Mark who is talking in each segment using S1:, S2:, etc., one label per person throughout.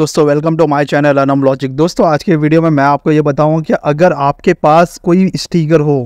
S1: दोस्तों welcome to my channel Anam logic दोस्तों आज के वीडियो में मैं आपको ये बताऊं कि अगर आपके पास कोई स्टिकर हो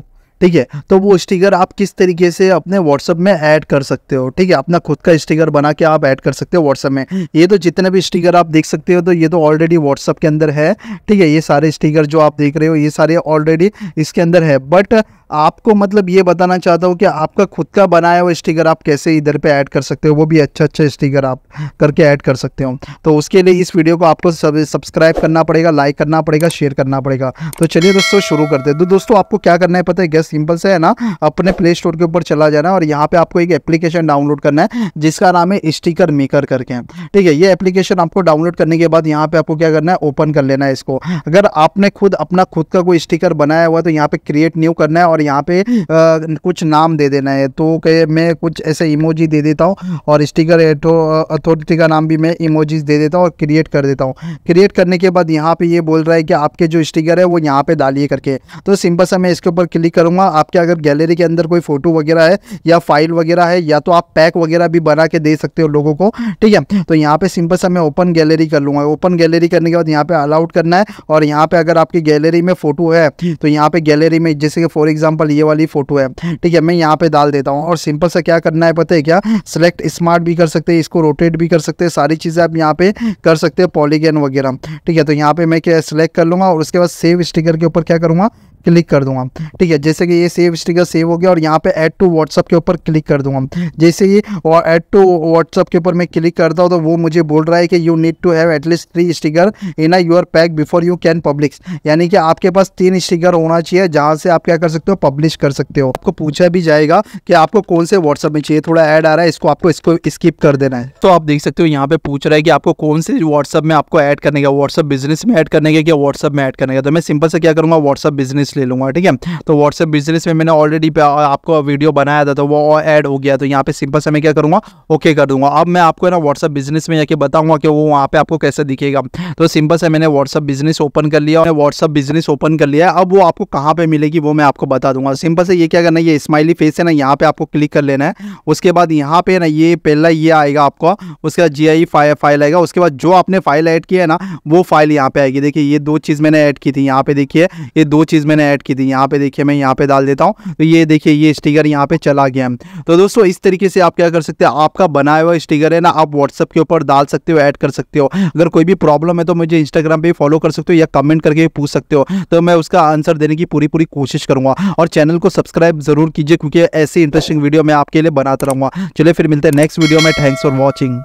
S1: ठीक है तो वो स्टिकर आप किस तरीके से अपने व्हाट्सअप में ऐड कर सकते हो ठीक है अपना खुद का स्टिकर बना के आप ऐड कर सकते हो व्हाट्सअप में ये तो जितने भी स्टिकर आप देख सकते हो तो ये तो ऑलरेडी व्हाट्सअप के अंदर है ठीक है ये सारे स्टिकर जो आप देख रहे हो ये सारे ऑलरेडी इसके अंदर है बट आपको मतलब ये बताना चाहता हूँ कि आपका खुद का बनाया हुआ स्टिकर आप कैसे इधर पे ऐड कर सकते हो वो भी अच्छा अच्छा स्टिकर आप करके ऐड कर सकते हो तो उसके लिए इस वीडियो को आपको सब्सक्राइब करना पड़ेगा लाइक करना पड़ेगा शेयर करना पड़ेगा तो चलिए दोस्तों शुरू करते हैं तो दोस्तों आपको क्या करना है पता है गैस सिंपल से है ना अपने प्ले स्टोर के ऊपर चला जाना है और यहाँ पर आपको एक एप्लीकेशन डाउनलोड करना है जिसका नाम है स्टिकर मेकर करके ठीक है ये एप्लीकेशन आपको डाउनलोड करने के बाद यहाँ पर आपको क्या करना है ओपन कर लेना है इसको अगर आपने खुद अपना खुद का कोई स्टिकर बनाया हुआ है तो यहाँ पर क्रिएट न्यू करना है और यहाँ पे आ, कुछ नाम दे देना है तो के मैं कुछ ऐसे इमोजी दे देता हूँ और स्टिकर अथॉरिटी का नाम भी मैं इमोजीज दे देता हूँ और क्रिएट कर देता हूँ क्रिएट करने के बाद यहाँ पे ये बोल रहा है कि आपके जो स्टिकर है वो यहाँ पे डालिए करके तो सिंपल सा मैं इसके ऊपर क्लिक करूँगा आपके अगर गैलरी के अंदर कोई फ़ोटो वगैरह है या फाइल वगैरह है या तो आप पैक वगैरह भी बना के दे सकते हो लोगों को ठीक है तो यहाँ पे सिंपल सा मैं ओपन गैलरी कर लूँगा ओपन गैलरी करने के बाद यहाँ पे अलाउड करना है और यहाँ पे अगर आपकी गैलरी में फ़ोटो है तो यहाँ पे गैलरी में जैसे कि फॉर एग्जाम्पल एग्जाम्पल ये वाली फोटो है ठीक है मैं यहाँ पे डाल देता हूँ और सिंपल सा क्या करना है पता है क्या सिलेक्ट स्मार्ट भी कर सकते हैं इसको रोटेट भी कर सकते हैं सारी चीज़ें आप यहाँ पे कर सकते हैं पॉलीगेन वगैरह ठीक है तो यहाँ पे मैं क्या सिलेक्ट कर लूँगा और उसके बाद सेव स्टिकर के ऊपर क्या करूँगा क्लिक कर दूंगा ठीक है जैसे कि ये सेव स्टिकर सेव हो गया और यहाँ पे ऐड टू व्हाट्सअप के ऊपर क्लिक कर दूंगा जैसे ही और ऐड टू व्हाट्सअप के ऊपर मैं क्लिक करता हूँ तो वो मुझे बोल रहा है कि you need to have at least three sticker in uh your pack before you can publish यानी कि आपके पास तीन स्टिकर होना चाहिए जहाँ से आप क्या कर सकते हो पब्लिश कर सकते हो आपको पूछा भी जाएगा कि आपको कौन से व्हाट्सअप में चाहिए थोड़ा ऐड आ रहा है इसको आपको इसको स्किप कर देना है तो आप देख सकते हो यहाँ पे पूछ रहा है कि आपको कौन से व्हाट्सअप में आपको ऐड करने का व्हाट्सअप बिजनेस में ऐड करने का या व्हाट्सअप में ऐड करने का तो मैं सिंपल से क्या करूँगा व्हाट्सअप बिजनेस ले लूँगा ठीक है तो व्हाट्सएप बिजनेस में मैंने ऑलरेडी आपको वीडियो बनाया था तो वो ऐड हो गया तो यहाँ पे सिंपल से मैं क्या करूँगा ओके कर दूंगा अब मैं आपको ना व्हाट्सअप बिजनेस में जाके बताऊँगा कि वो वहाँ पर आपको कैसे दिखेगा तो सिंपल से मैंने व्हाट्सअप बिजनेस ओपन कर लिया व्हाट्सअप बिजनेस ओपन कर लिया अब वो आपको कहाँ पर मिलेगी वो मैं आपको बता दूंगा सिंपल से ये क्या करना है ये स्माइली फेस है ना यहाँ पे आपको क्लिक कर लेना है उसके बाद यहाँ पर ना ये पहला ये आएगा आपको उसके बाद जी आई फाइल आएगा उसके बाद जो आपने फाइल ऐड किया है ना वो फाइल यहाँ पे आएगी देखिए ये दो चीज़ मैंने ऐड की थी यहाँ पे देखिए ये दो चीज़ मैंने मैंने ऐड की थी यहाँ पे देखिए मैं यहाँ पे डाल देता हूँ तो ये देखिए ये स्टिकर यहाँ पे चला गया है तो दोस्तों इस तरीके से आप क्या कर सकते हैं आपका बनाया हुआ स्टिकर है ना आप व्हाट्सअप के ऊपर डाल सकते हो ऐड कर सकते हो अगर कोई भी प्रॉब्लम है तो मुझे इंस्टाग्राम पर फॉलो कर सकते हो या कमेंट करके पूछ सकते हो तो मैं उसका आंसर देने की पूरी पूरी कोशिश करूँगा और चैनल को सब्सक्राइब जरूर कीजिए क्योंकि ऐसी इंटरेस्टिंग वीडियो मैं आपके लिए बनाता रहूँगा चलिए फिर मिलते हैं नेक्स्ट वीडियो में थैंक्स फॉर वॉचिंग